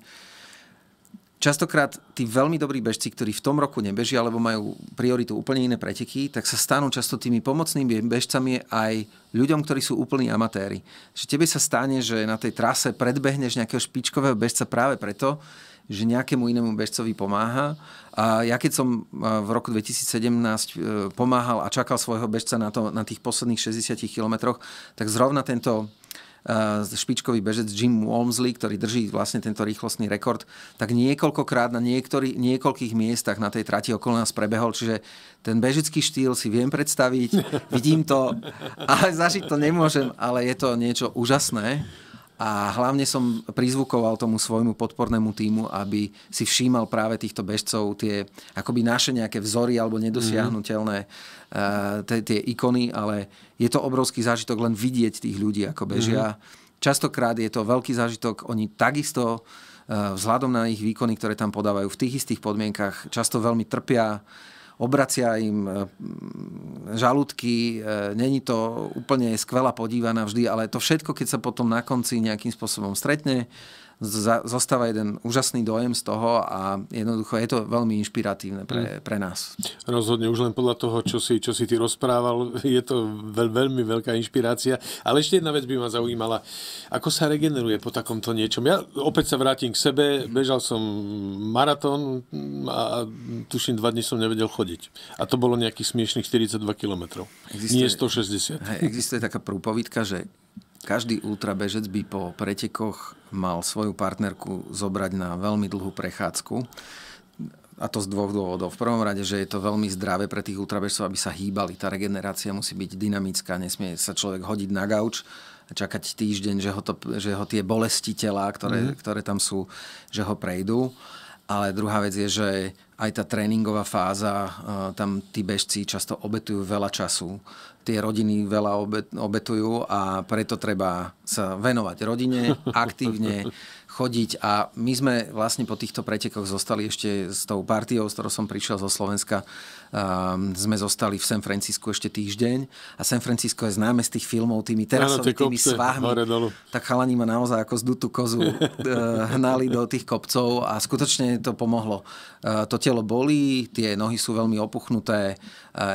Speaker 2: Častokrát tí veľmi dobrí bežci, ktorí v tom roku nebežia alebo majú prioritu úplne iné preteky, tak sa stanú často tými pomocnými bežcami aj ľuďom, ktorí sú úplní amatéri. Že tebe sa stane, že na tej trase predbehneš nejakého špičkového bežca práve preto, že nejakému inému bežcovi pomáha. A ja keď som v roku 2017 e, pomáhal a čakal svojho bežca na, to, na tých posledných 60 kilometroch, tak zrovna tento špičkový bežec Jim Walmsley, ktorý drží vlastne tento rýchlostný rekord, tak niekoľkokrát na niektorý, niekoľkých miestach na tej trati okolo nás prebehol, čiže ten bežický štýl si viem predstaviť, vidím to, ale zažiť to nemôžem, ale je to niečo úžasné a hlavne som prizvukoval tomu svojmu podpornému týmu, aby si všímal práve týchto bežcov, tie akoby naše nejaké vzory alebo nedosiahnutelné mhm. eh, tie ikony, ale je to obrovský zážitok len vidieť tých ľudí, ako bežia. Mhm. Častokrát je to veľký zážitok, oni takisto eh, vzhľadom na ich výkony, ktoré tam podávajú v tých istých podmienkach, často veľmi trpia, obracia im e, žalúdky, e, není to úplne skvelá podívaná vždy, ale to všetko, keď sa potom na konci nejakým spôsobom stretne, zostáva jeden úžasný dojem z toho a jednoducho je to veľmi inšpiratívne pre, mm. pre nás.
Speaker 1: Rozhodne, už len podľa toho, čo si, čo si ty rozprával, je to veľ, veľmi veľká inšpirácia. Ale ešte jedna vec by ma zaujímala. Ako sa regeneruje po takomto niečom? Ja opäť sa vrátim k sebe. Bežal som maratón a tuším, dva dní som nevedel chodiť. A to bolo nejakých smiešných 42 kilometrov. Nie 160. existuje taká prúpovidka, že každý ultrabežec by po
Speaker 2: pretekoch mal svoju partnerku zobrať na veľmi dlhú prechádzku. A to z dvoch dôvodov. V prvom rade, že je to veľmi zdravé pre tých ultrabežcov, aby sa hýbali. Tá regenerácia musí byť dynamická, nesmie sa človek hodiť na gauč a čakať týždeň, že ho, to, že ho tie bolesti tela, ktoré, mm. ktoré tam sú, že ho prejdú. Ale druhá vec je, že aj tá tréningová fáza, e, tam tí bežci často obetujú veľa času tie rodiny veľa obetujú a preto treba sa venovať rodine, [laughs] aktívne chodiť a my sme vlastne po týchto pretekoch zostali ešte s tou partiou, s ktorou som prišiel zo Slovenska Ehm, sme zostali v San Francisku ešte týždeň a San Francisco je známe z tých filmov tými terasovými svahmi. Tak chalani ma naozaj ako zdutú kozu [laughs] eh, hnali do tých kopcov a skutočne to pomohlo. Eh, to telo bolí, tie nohy sú veľmi opuchnuté, eh,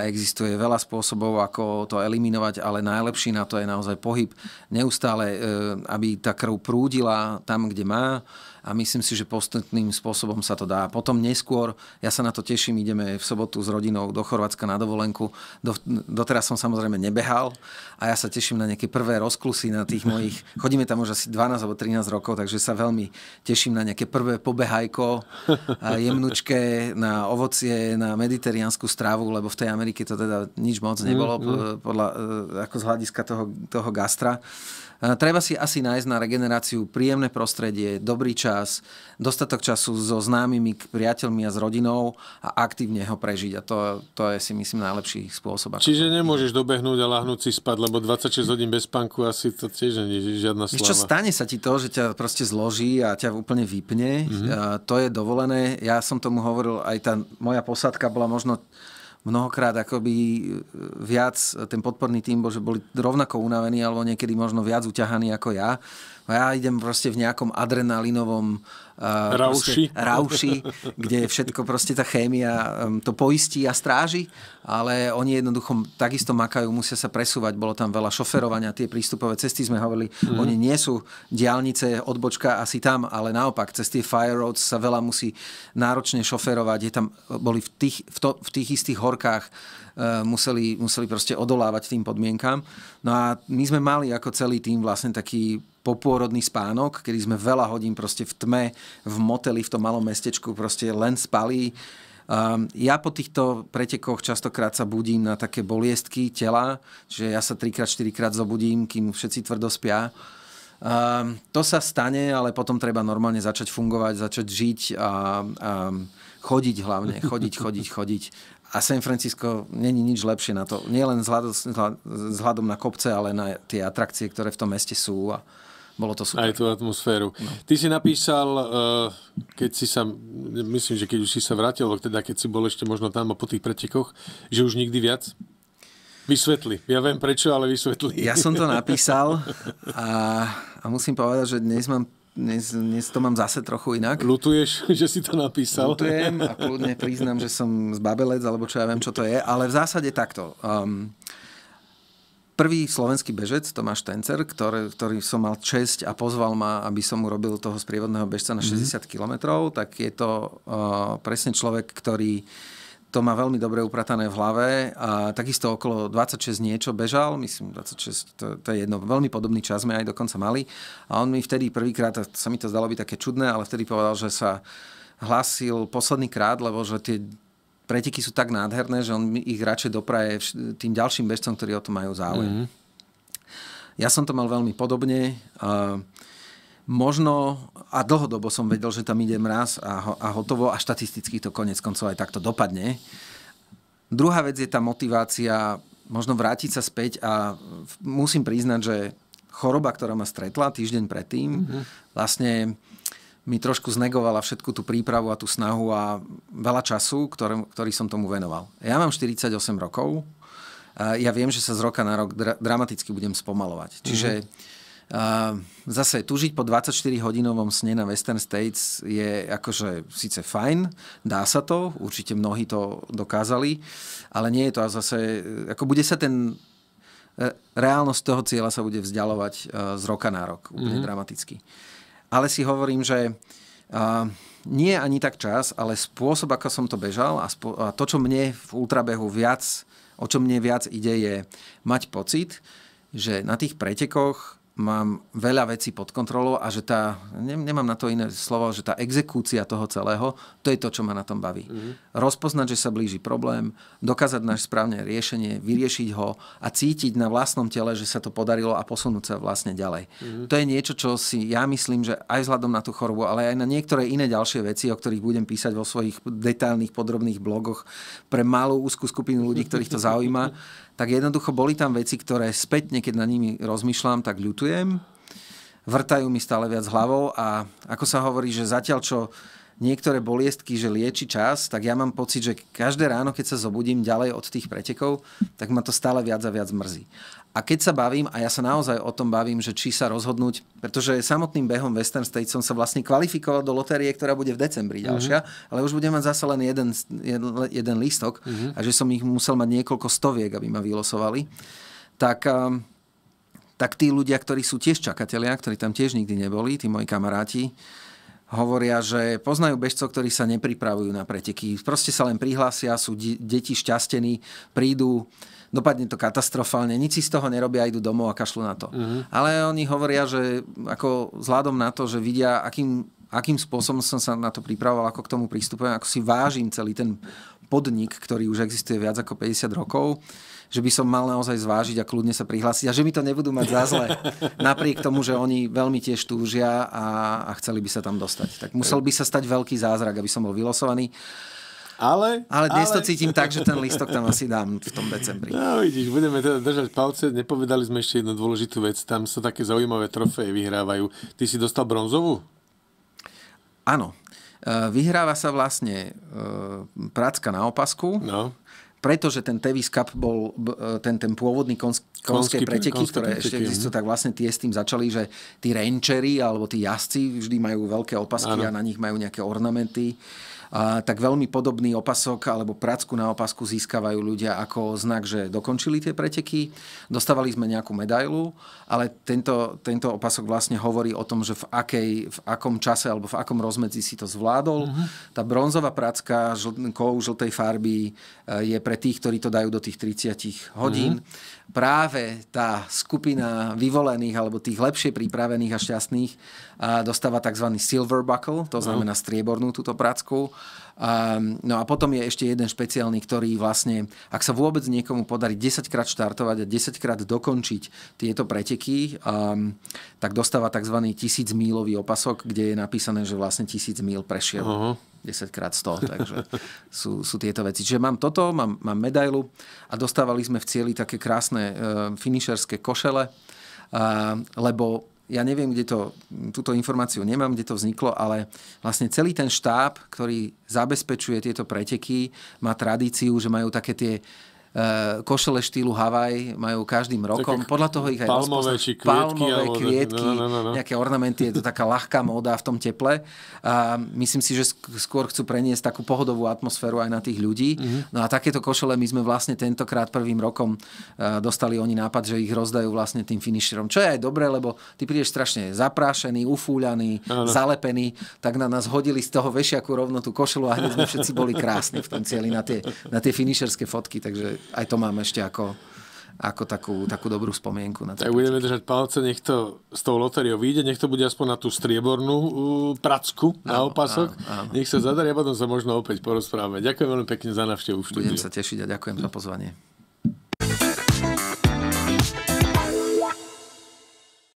Speaker 2: existuje veľa spôsobov, ako to eliminovať, ale najlepší na to je naozaj pohyb. Neustále, aby tá krv prúdila tam, kde má a myslím si, že postupným spôsobom sa to dá. Potom neskôr, ja sa na to teším, ideme v sobotu s rodinou rodinou do Chorvátska na dovolenku. Do, doteraz som samozrejme nebehal a ja sa teším na nejaké prvé rozklusy na tých [laughs] mojich... Chodíme tam už asi 12 alebo 13 rokov, takže sa veľmi teším na nejaké prvé pobehajko, [laughs] jemnučke, na ovocie, na mediteriánsku stravu, lebo v tej Amerike to teda nič moc nebolo mm, mm. podľa, eh, ako z hľadiska toho, toho gastra. Eh, treba si asi nájsť na regeneráciu príjemné prostredie, dobrý čas, dostatok času so známymi, priateľmi a s rodinou a aktívne ho prežiť. A to, to je si myslím najlepší spôsob. Čiže
Speaker 1: nemôžeš dobehnúť a lahnúť si spať, lebo 26 hodín bez spánku asi to tiež nie je žiadna sláva. čo, stane
Speaker 2: sa ti to, že ťa proste zloží a ťa úplne vypne. Mm-hmm. A to je dovolené. Ja som tomu hovoril, aj tá moja posádka bola možno mnohokrát akoby e, viac e, ten podporný tým, že boli rovnako unavení alebo niekedy možno viac uťahaní ako ja. A ja idem proste v nejakom adrenalinovom Eh, rauši. rauši, kde všetko proste tá chémia to poistí a stráži, ale oni jednoducho takisto makajú, musia sa presúvať, bolo tam veľa šoferovania, tie prístupové cesty sme hovorili, mm. oni nie sú diálnice, odbočka asi tam, ale naopak, cez tie fire roads sa veľa musí náročne šoferovať, je tam, eh, boli v tých, v to, v tých istých horkách, eh, museli, museli proste odolávať tým podmienkám. No a my sme mali ako celý tým vlastne taký popôrodný spánok, kedy sme veľa hodín proste v tme, v moteli, v tom malom mestečku proste len spali. Ehm, ja po týchto pretekoch častokrát sa budím na také boliestky tela, že ja sa 3-4 krát zobudím, kým všetci tvrdo spia. Ehm, to sa stane, ale potom treba normálne začať fungovať, začať žiť a, a chodiť hlavne, chodiť, [laughs] chodiť, chodiť. A San Francisco není nič lepšie na to. Nie len z hľadom na kopce, ale na tie atrakcie, ktoré v tom meste sú. A, bolo to super.
Speaker 1: Aj tú atmosféru. No. Ty si napísal, eh, keď si sa, myslím, že keď už si sa vrátil, teda keď si bol ešte možno tam a po tých pretekoch, že už nikdy viac? Vysvetli. Ja viem prečo, ale vysvetli. Ja som to napísal
Speaker 2: a, a musím povedať, že dnes mám dnes, dnes to mám zase trochu inak. Lutuješ, [laughs] že si to napísal? Lutujem a kľudne priznám, že som zbabelec, alebo čo ja viem, čo to je, ale v zásade takto. Um, prvý slovenský bežec Tomáš Tencer, ktorý, ktorý som mal česť a pozval ma, aby som urobil toho sprievodného bežca na 60 mhm. kilometrov, tak je to uh, presne človek, ktorý to má veľmi dobre upratané v hlave a takisto okolo 26 niečo bežal, myslím 26, to, to je jedno, veľmi podobný čas sme aj dokonca mali a on mi vtedy prvýkrát, sa mi to zdalo byť také čudné, ale vtedy povedal, že sa hlásil posledný krát, lebo že tie preteky sú tak nádherné, že on ich radšej dopraje tým ďalším bežcom, ktorí o to majú záujem. Mm. Ja som to mal veľmi podobne. možno a dlhodobo som vedel, že tam idem raz a, ho, a hotovo a štatisticky to konec koncov aj takto dopadne. Druhá vec je tá motivácia, možno vrátiť sa späť a musím priznať, že choroba, ktorá ma stretla týždeň predtým, mm-hmm. vlastne mi trošku znegovala všetku tú prípravu a tú snahu a veľa času, ktorý, ktorý som tomu venoval. Ja mám 48 rokov, ja viem, že sa z roka na rok dra- dramaticky budem spomalovať. Mhm. Čiže mm-hmm. zase tužiť po 24-hodinovom sne na Western States je akože síce fajn, dá sa to, určite mnohí to dokázali, ale nie je to a zase, ako bude sa ten e, reálnosť toho cieľa sa bude vzdialovať e, z roka na rok, úplne mm-hmm. dramaticky ale si hovorím, že uh, nie ani tak čas, ale spôsob, ako som to bežal a, spo- a to, čo mne v ultrabehu viac, o čo mne viac ide, je mať pocit, že na tých pretekoch mám veľa vecí pod kontrolou a že tá, nemám na to iné slovo, že tá exekúcia toho celého, to je to, čo ma na tom baví. Mm-hmm. Rozpoznať, že sa blíži problém, dokázať náš správne riešenie, vyriešiť ho a cítiť na vlastnom tele, že sa to podarilo a posunúť sa vlastne ďalej. Mm-hmm. To je niečo, čo si ja myslím, že aj vzhľadom na tú chorobu, ale aj na niektoré iné ďalšie veci, o ktorých budem písať vo svojich detailných, podrobných blogoch pre malú úzkú skupinu ľudí, ktorých to zaujíma, [laughs] tak jednoducho boli tam veci, ktoré spätne, keď na nimi rozmýšľam, tak ľutujem. Vrtajú mi stále viac hlavou a ako sa hovorí, že zatiaľ čo niektoré boliestky, že lieči čas, tak ja mám pocit, že každé ráno, keď sa zobudím ďalej od tých pretekov, tak ma to stále viac a viac mrzí. A keď sa bavím, a ja sa naozaj o tom bavím, že či sa rozhodnúť, pretože samotným behom Western States som sa vlastne kvalifikoval do lotérie, ktorá bude v decembri mhm. ďalšia, mm-hmm. ale už budem mať zase len jeden, jeden, jeden lístok mm-hmm. a že som ich musel mať niekoľko stoviek, aby ma vylosovali. Tak, ehm, tak tí ľudia, ktorí sú tiež čakatelia, ktorí tam tiež nikdy neboli, tí moji kamaráti, hovoria, že poznajú bežcov, ktorí sa nepripravujú na preteky. Proste sa len prihlásia, sú deti šťastení, prídu, dopadne to katastrofálne, nič si z toho nerobia, idú domov a kašľú na to. Uh-huh. Ale oni hovoria, že ako vzhľadom na to, že vidia, akým, akým spôsobom som sa na to pripravoval, ako k tomu prístupujem, ako si vážim celý ten podnik, ktorý už existuje viac ako 50 rokov, že by som mal naozaj zvážiť a kľudne sa prihlásiť a že mi to nebudú mať za zle. [laughs] Napriek tomu, že oni veľmi tiež túžia a, a chceli by sa tam dostať. Tak musel by sa stať veľký zázrak, aby som bol vylosovaný. Ale, ale dnes ale... to cítim tak, že ten listok tam asi dám v tom decembri. No
Speaker 1: vidíš, budeme teda držať palce. Nepovedali sme ešte jednu dôležitú vec. Tam sa také zaujímavé trofeje vyhrávajú. Ty si dostal bronzovú? Áno. E, vyhráva sa vlastne
Speaker 2: e, prácka na opasku. No pretože ten Tevis Cup bol e, ten, ten pôvodný konsk, konské preteky, konské ktoré ešte existujú, hm. tak vlastne tie s tým začali, že tí rancheri alebo tí jazdci vždy majú veľké opasky ano. a na nich majú nejaké ornamenty tak veľmi podobný opasok alebo pracku na opasku získavajú ľudia ako znak, že dokončili tie preteky. Dostávali sme nejakú medailu, ale tento, tento opasok vlastne hovorí o tom, že v, akej, v akom čase alebo v akom rozmedzi si to zvládol. Uh-huh. Tá bronzová pracka žl- kou žltej farby e, je pre tých, ktorí to dajú do tých 30 hodín. Uh-huh. Práve tá skupina vyvolených alebo tých lepšie pripravených a šťastných a dostáva tzv. silver buckle, to no. znamená striebornú túto pracku. No a potom je ešte jeden špeciálny, ktorý vlastne, ak sa vôbec niekomu podarí 10 krát štartovať a 10 krát dokončiť tieto preteky, tak dostáva tzv. tisíc mílový opasok, kde je napísané, že vlastne tisíc míl prešiel. Uh-huh. 10 krát 100, takže sú, sú tieto veci. Čiže mám toto, mám, mám medailu a dostávali sme v cieli také krásne e, finišerské košele, e, lebo ja neviem, kde to, túto informáciu nemám, kde to vzniklo, ale vlastne celý ten štáb, ktorý zabezpečuje tieto preteky, má tradíciu, že majú také tie Eh, košele štýlu Havaj majú každým rokom. Také Podľa toho ich aj palmové, rozpoznať. či kvietky, palmové alebo... kvietky, no no, no, no, no, nejaké ornamenty, je to taká ľahká móda v tom teple. A myslím si, že skôr chcú preniesť takú pohodovú atmosféru aj na tých ľudí. Mm-hmm. No a takéto košele my sme vlastne tentokrát prvým rokom eh, dostali oni nápad, že ich rozdajú vlastne tým finisherom. Čo je aj dobré, lebo ty prídeš strašne zaprášený, ufúľaný, no. no zalepený, tak na nás hodili z toho vešiaku rovno tú košelu a hneď sme všetci boli krásni v tom cieli na tie, na tie finisherské fotky. Takže aj to mám ešte ako, ako takú, takú dobrú spomienku. Na tak
Speaker 1: budeme držať palce, nech to z toho lotériou vyjde, nech to bude aspoň na tú striebornú uh, pracku áno, na opasok, áno, áno. nech sa zadarí a potom sa možno opäť porozprávame. Ďakujem veľmi pekne za návštevu. Budem sa tešiť a ďakujem za pozvanie.